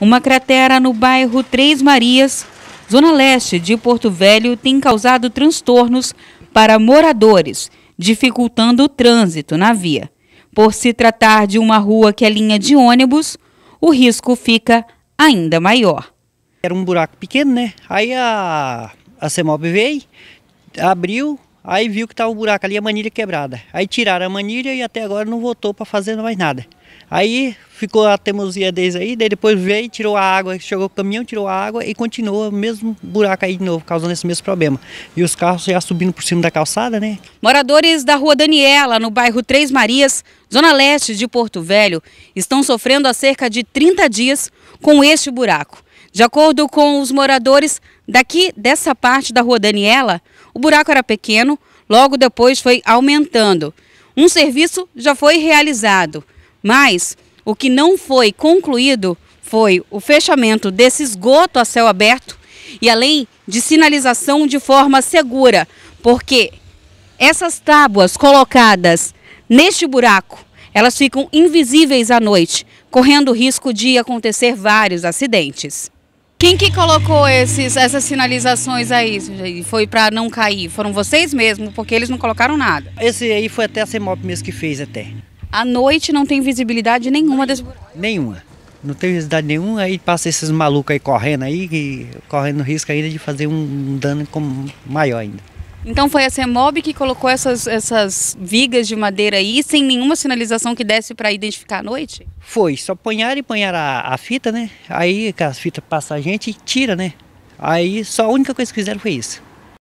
Uma cratera no bairro Três Marias, zona leste de Porto Velho, tem causado transtornos para moradores, dificultando o trânsito na via. Por se tratar de uma rua que é linha de ônibus, o risco fica ainda maior. Era um buraco pequeno, né? Aí a, a CEMOB veio, abriu, aí viu que estava o um buraco ali, a manilha quebrada. Aí tiraram a manilha e até agora não voltou para fazer mais nada. Aí ficou a teimosia deles aí, daí depois veio, tirou a água, chegou o caminhão, tirou a água e continua o mesmo buraco aí de novo, causando esse mesmo problema. E os carros já subindo por cima da calçada, né? Moradores da rua Daniela, no bairro Três Marias, zona leste de Porto Velho, estão sofrendo há cerca de 30 dias com este buraco. De acordo com os moradores, daqui dessa parte da rua Daniela, o buraco era pequeno, logo depois foi aumentando. Um serviço já foi realizado. Mas o que não foi concluído foi o fechamento desse esgoto a céu aberto e além de sinalização de forma segura, porque essas tábuas colocadas neste buraco, elas ficam invisíveis à noite, correndo risco de acontecer vários acidentes. Quem que colocou esses, essas sinalizações aí? Foi para não cair? Foram vocês mesmo, porque eles não colocaram nada. Esse aí foi até a CEMOP mesmo que fez até. À noite não tem visibilidade nenhuma desse buraco? Nenhuma. Não tem visibilidade nenhuma, aí passa esses malucos aí correndo aí, que, correndo risco ainda de fazer um, dano como, maior ainda. Então foi a CEMOB que colocou essas, essas vigas de madeira aí, sem nenhuma sinalização que desse para identificar à noite? Foi, só apanharam e apanharam a, a, fita, né? Aí que as fitas passam a gente e tira, né? Aí só a única coisa que fizeram foi isso.